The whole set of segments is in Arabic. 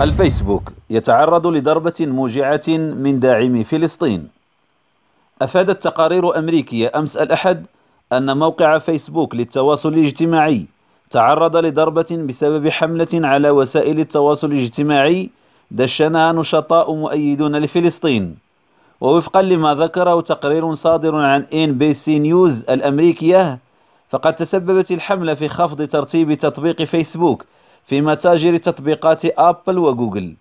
الفيسبوك يتعرض لضربة موجعة من داعمي فلسطين أفادت تقارير أمريكية أمس الأحد أن موقع فيسبوك للتواصل الاجتماعي تعرض لضربة بسبب حملة على وسائل التواصل الاجتماعي دشنها نشطاء مؤيدون لفلسطين ووفقا لما ذكره تقرير صادر عن ان بي سي نيوز الأمريكية فقد تسببت الحملة في خفض ترتيب تطبيق فيسبوك في متاجر تطبيقات آبل وجوجل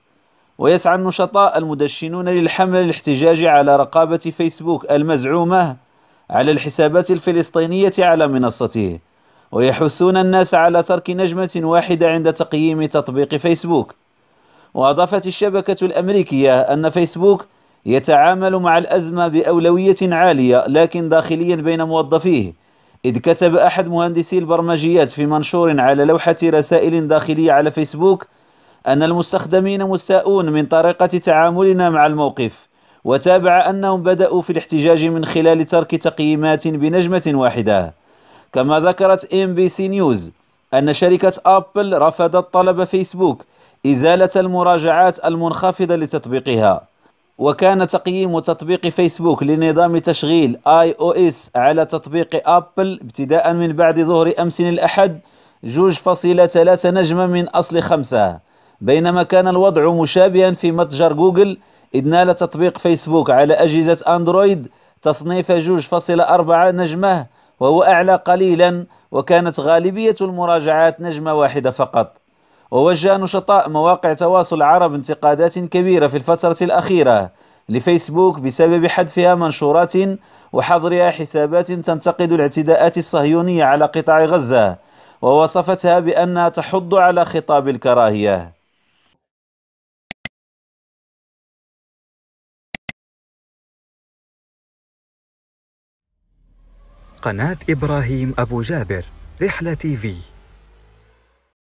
ويسعى النشطاء المدشنون للحملة الاحتجاج على رقابة فيسبوك المزعومة على الحسابات الفلسطينية على منصته ويحثون الناس على ترك نجمة واحدة عند تقييم تطبيق فيسبوك وأضافت الشبكة الأمريكية أن فيسبوك يتعامل مع الأزمة بأولوية عالية لكن داخليا بين موظفيه إذ كتب أحد مهندسي البرمجيات في منشور على لوحة رسائل داخلية على فيسبوك أن المستخدمين مستاءون من طريقة تعاملنا مع الموقف وتابع أنهم بدأوا في الاحتجاج من خلال ترك تقييمات بنجمة واحدة كما ذكرت ام بي سي نيوز أن شركة أبل رفضت طلب فيسبوك إزالة المراجعات المنخفضة لتطبيقها وكان تقييم تطبيق فيسبوك لنظام تشغيل اي او اس على تطبيق ابل ابتداء من بعد ظهر امس الاحد ثلاثة نجمة من أصل خمسة بينما كان الوضع مشابها في متجر جوجل إذ نال تطبيق فيسبوك على أجهزة أندرويد تصنيف اربعة نجمة وهو أعلى قليلا وكانت غالبية المراجعات نجمة واحدة فقط ووجه نشطاء مواقع تواصل العرب انتقادات كبيرة في الفترة الأخيرة لفيسبوك بسبب حذفها منشورات وحظرها حسابات تنتقد الاعتداءات الصهيونية على قطاع غزة ووصفتها بأنها تحض على خطاب الكراهية قناة إبراهيم أبو جابر رحلة تي في